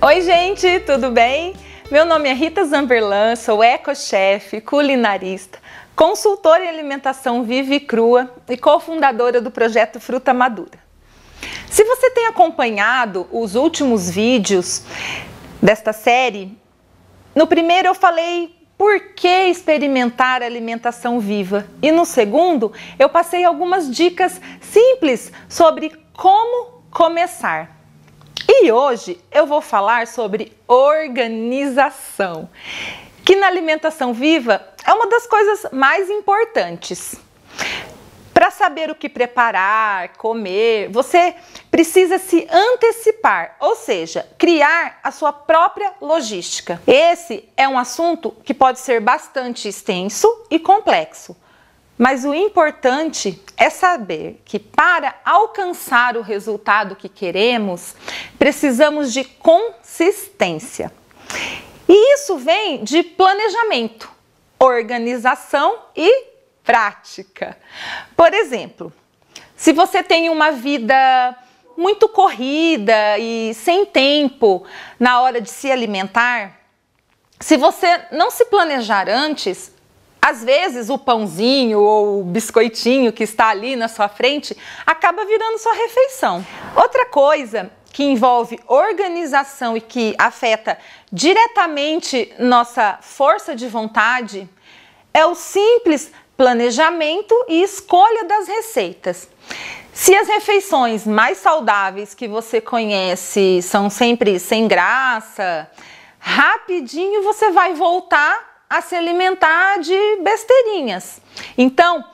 Oi, gente, tudo bem? Meu nome é Rita Zamberlan, sou ecochefe, culinarista, consultora em alimentação viva e crua e cofundadora do projeto Fruta Madura. Se você tem acompanhado os últimos vídeos desta série, no primeiro eu falei por que experimentar alimentação viva e no segundo eu passei algumas dicas simples sobre como começar. E hoje eu vou falar sobre organização, que na alimentação viva é uma das coisas mais importantes. Para saber o que preparar, comer, você precisa se antecipar, ou seja, criar a sua própria logística. Esse é um assunto que pode ser bastante extenso e complexo. Mas o importante é saber que para alcançar o resultado que queremos, precisamos de consistência. E isso vem de planejamento, organização e prática. Por exemplo, se você tem uma vida muito corrida e sem tempo na hora de se alimentar, se você não se planejar antes, às vezes o pãozinho ou o biscoitinho que está ali na sua frente acaba virando sua refeição. Outra coisa que envolve organização e que afeta diretamente nossa força de vontade é o simples planejamento e escolha das receitas. Se as refeições mais saudáveis que você conhece são sempre sem graça, rapidinho você vai voltar a se alimentar de besteirinhas. Então,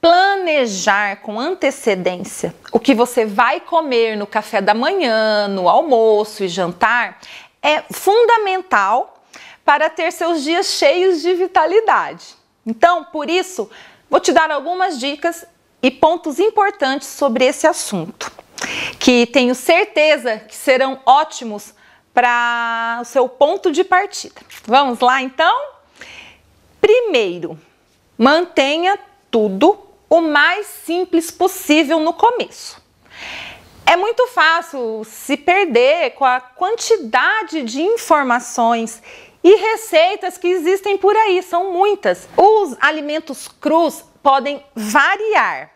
planejar com antecedência o que você vai comer no café da manhã, no almoço e jantar é fundamental para ter seus dias cheios de vitalidade. Então, por isso, vou te dar algumas dicas e pontos importantes sobre esse assunto, que tenho certeza que serão ótimos para o seu ponto de partida. Vamos lá então? Primeiro, mantenha tudo o mais simples possível no começo. É muito fácil se perder com a quantidade de informações e receitas que existem por aí, são muitas. Os alimentos crus podem variar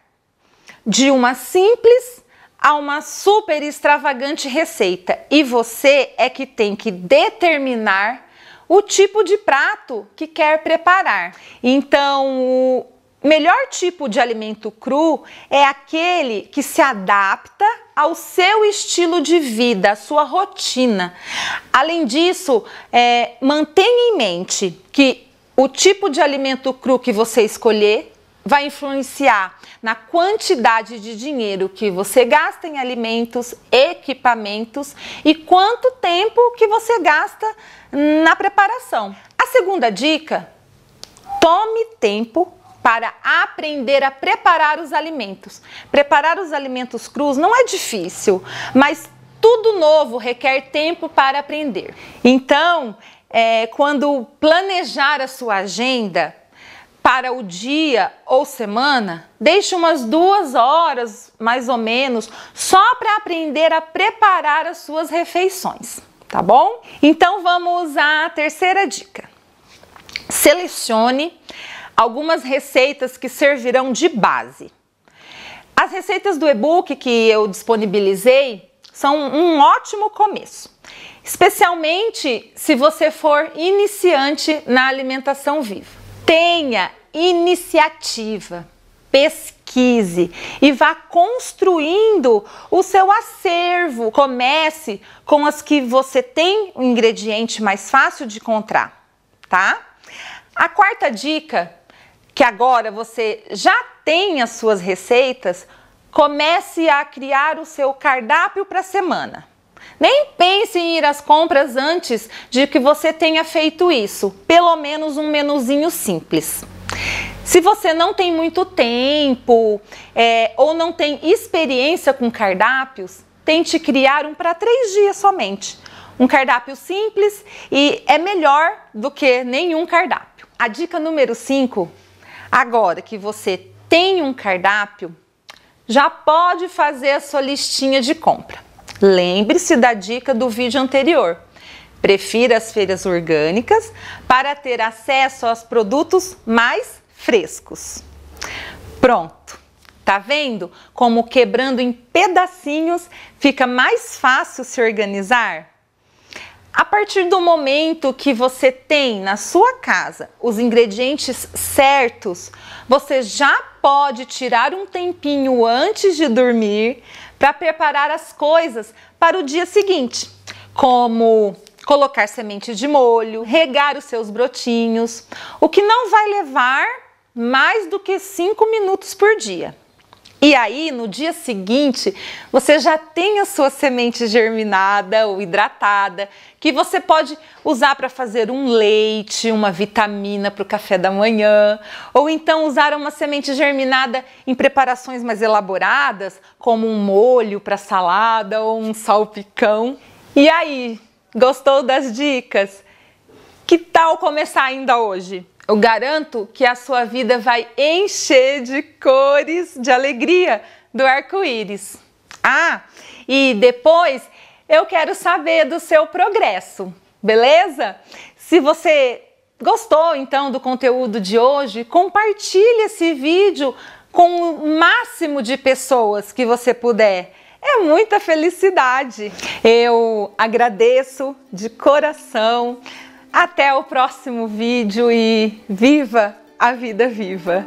de uma simples a uma super extravagante receita e você é que tem que determinar o tipo de prato que quer preparar. Então, o melhor tipo de alimento cru é aquele que se adapta ao seu estilo de vida, à sua rotina. Além disso, é, mantenha em mente que o tipo de alimento cru que você escolher vai influenciar na quantidade de dinheiro que você gasta em alimentos, equipamentos e quanto tempo que você gasta na preparação. A segunda dica, tome tempo para aprender a preparar os alimentos. Preparar os alimentos crus não é difícil, mas tudo novo requer tempo para aprender. Então, é, quando planejar a sua agenda, para o dia ou semana, deixe umas duas horas mais ou menos só para aprender a preparar as suas refeições, tá bom? Então vamos à terceira dica. Selecione algumas receitas que servirão de base. As receitas do e-book que eu disponibilizei são um ótimo começo, especialmente se você for iniciante na alimentação viva. Tenha iniciativa, pesquise e vá construindo o seu acervo. Comece com as que você tem o ingrediente mais fácil de encontrar, tá? A quarta dica, que agora você já tem as suas receitas, comece a criar o seu cardápio para a semana. Nem pense em ir às compras antes de que você tenha feito isso, pelo menos um menuzinho simples. Se você não tem muito tempo é, ou não tem experiência com cardápios, tente criar um para três dias somente. Um cardápio simples e é melhor do que nenhum cardápio. A dica número 5: agora que você tem um cardápio, já pode fazer a sua listinha de compra. Lembre-se da dica do vídeo anterior. Prefira as feiras orgânicas para ter acesso aos produtos mais frescos. Pronto! Tá vendo como quebrando em pedacinhos fica mais fácil se organizar? A partir do momento que você tem na sua casa os ingredientes certos, você já pode tirar um tempinho antes de dormir para preparar as coisas para o dia seguinte, como colocar semente de molho, regar os seus brotinhos, o que não vai levar mais do que 5 minutos por dia. E aí, no dia seguinte, você já tem a sua semente germinada ou hidratada, que você pode usar para fazer um leite, uma vitamina para o café da manhã, ou então usar uma semente germinada em preparações mais elaboradas, como um molho para salada ou um salpicão. E aí, gostou das dicas? Que tal começar ainda hoje? Eu garanto que a sua vida vai encher de cores de alegria do arco-íris. Ah, e depois eu quero saber do seu progresso, beleza? Se você gostou então do conteúdo de hoje, compartilhe esse vídeo com o máximo de pessoas que você puder. É muita felicidade. Eu agradeço de coração até o próximo vídeo e viva a vida viva!